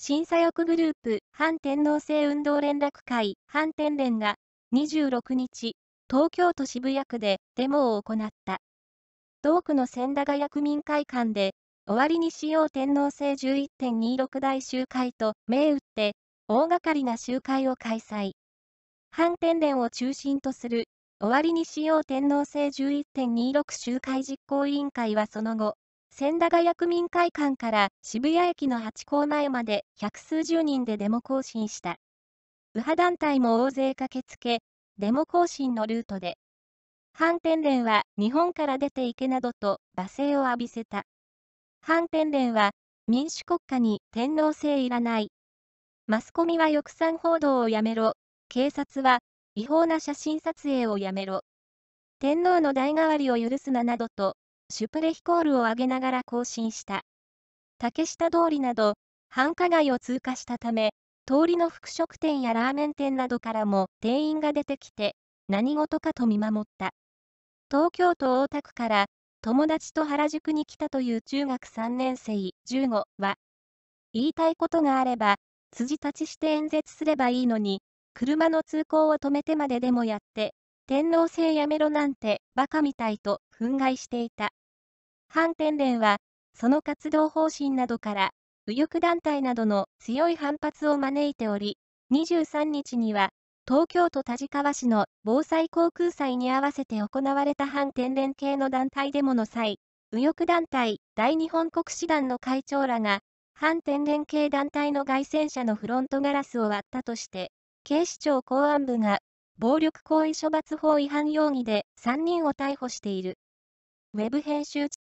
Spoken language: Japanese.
審査翼グループ、反天皇制運動連絡会、反天連が、26日、東京都渋谷区でデモを行った。同区の千駄ヶ谷区民会館で、終わりにしよう天皇制11.26大集会と銘打って、大掛かりな集会を開催。反天連を中心とする、終わりにしよう天皇制11.26集会実行委員会はその後、千駄ヶ谷区民会館から渋谷駅の八甲前まで百数十人でデモ行進した。右派団体も大勢駆けつけ、デモ行進のルートで、反転連は日本から出て行けなどと罵声を浴びせた。反転連は民主国家に天皇制いらない。マスコミは抑散報道をやめろ。警察は違法な写真撮影をやめろ。天皇の代替わりを許すななどとシュプレヒコールを上げながら行進した。竹下通りなど、繁華街を通過したため、通りの服飾店やラーメン店などからも店員が出てきて、何事かと見守った。東京都大田区から、友達と原宿に来たという中学3年生15は、言いたいことがあれば、辻立ちして演説すればいいのに、車の通行を止めてまででもやって、天皇制やめろなんて、バカみたいと憤慨していた。反天連は、その活動方針などから、右翼団体などの強い反発を招いており、23日には、東京都田治川市の防災航空祭に合わせて行われた反天連系の団体デモの際、右翼団体大日本国士団の会長らが、反天連系団体の外戦車のフロントガラスを割ったとして、警視庁公安部が暴力行為処罰法違反容疑で3人を逮捕している。ウェブ編集